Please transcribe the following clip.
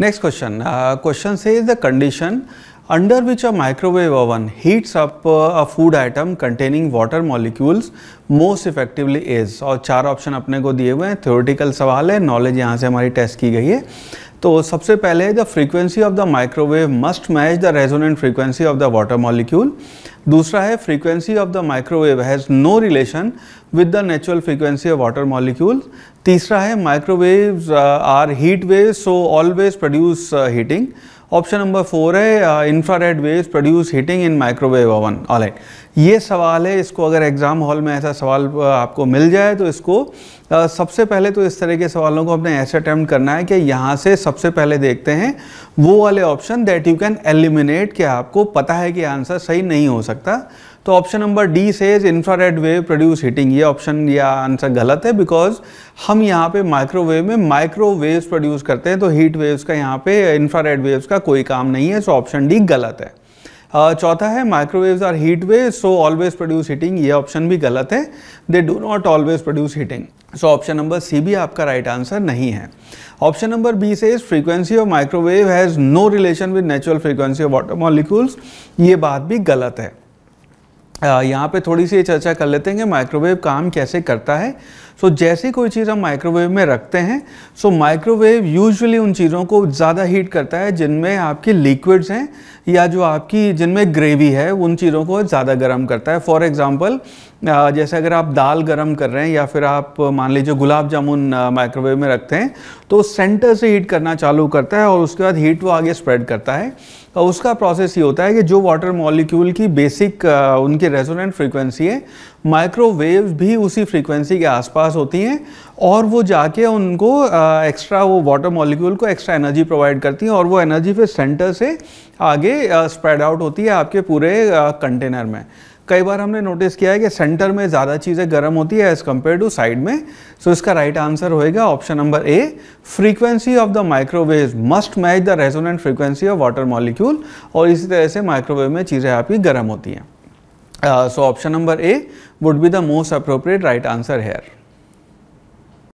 Next question question says is the condition under which a microwave oven heats up a food item containing water molecules most effectively is और चार option अपने को दिए हुए हैं theoretical सवाल है नॉलेज यहाँ से हमारी टेस्ट की गई है तो सबसे पहले the frequency of the microwave must match the resonant frequency of the water molecule दूसरा है frequency of the microwave has no relation with the natural frequency of water molecule तीसरा है microwave are heat wave so always produce heating option number four है infrared wave produce heating in microwave oven all right ये सवाल है इसको अगर exam hall में ऐसा सवाल आपको मिल जाए तो इसको सबसे पहले तो इस तरह के सवालों को अपने ऐसे अटैम्प्ट करना है कि यहाँ से सबसे पहले देखते हैं वो वाले option that you can eliminate कि आपको पता है कि आंसर सही नहीं हो सकता तो option number D says says infrared wave produce heating ये ऑप्शन या आंसर गलत है बिकॉज हम यहाँ पे माइक्रोवेव में माइक्रोवेव्स प्रोड्यूस करते हैं तो हीट वेव्स का यहाँ पे इंफ्रारेड वेव्स का कोई काम नहीं है सो ऑप्शन डी गलत है चौथा है microwaves are heat wave so always produce heating ये ऑप्शन भी गलत है they do not always produce heating so option number C भी आपका राइट right आंसर नहीं है option number B says frequency of microwave has no relation with natural frequency of water molecules ये बात भी गलत है यहाँ पे थोड़ी सी चर्चा कर लेते हैं कि माइक्रोवेव काम कैसे करता है सो जैसी कोई चीज़ हम माइक्रोवेव में रखते हैं सो माइक्रोवेव यूजुअली उन चीज़ों को ज़्यादा हीट करता है जिनमें आपकी लिक्विड्स हैं या जो आपकी जिनमें ग्रेवी है उन चीज़ों को ज़्यादा गर्म करता है फॉर एग्ज़ाम्पल जैसे अगर आप दाल गर्म कर रहे हैं या फिर आप मान लीजिए गुलाब जामुन माइक्रोवेव में रखते हैं तो सेंटर से हीट करना चालू करता है और उसके बाद हीट वो आगे स्प्रेड करता है और तो उसका प्रोसेस ये होता है कि जो वाटर मॉलिक्यूल की बेसिक उनकी रेजोनेंट फ्रीक्वेंसी है माइक्रोवेव भी उसी फ्रीक्वेंसी के आसपास होती हैं और वो जाके उनको एक्स्ट्रा वो वाटर मॉलिक्यूल को एक्स्ट्रा एनर्जी प्रोवाइड करती हैं और वो एनर्जी फिर सेंटर से आगे स्प्रेड आउट होती है आपके पूरे कंटेनर में कई बार हमने नोटिस किया है कि सेंटर में ज़्यादा चीज़ें गर्म होती है एज़ कम्पेयर टू साइड में सो so इसका राइट आंसर होएगा option number A frequency of the microwave must match the resonant frequency of water molecule और इसी तरह से माइक्रोवेव में चीज़ें आपकी गर्म होती हैं Uh, so option number A would be the most appropriate right answer here.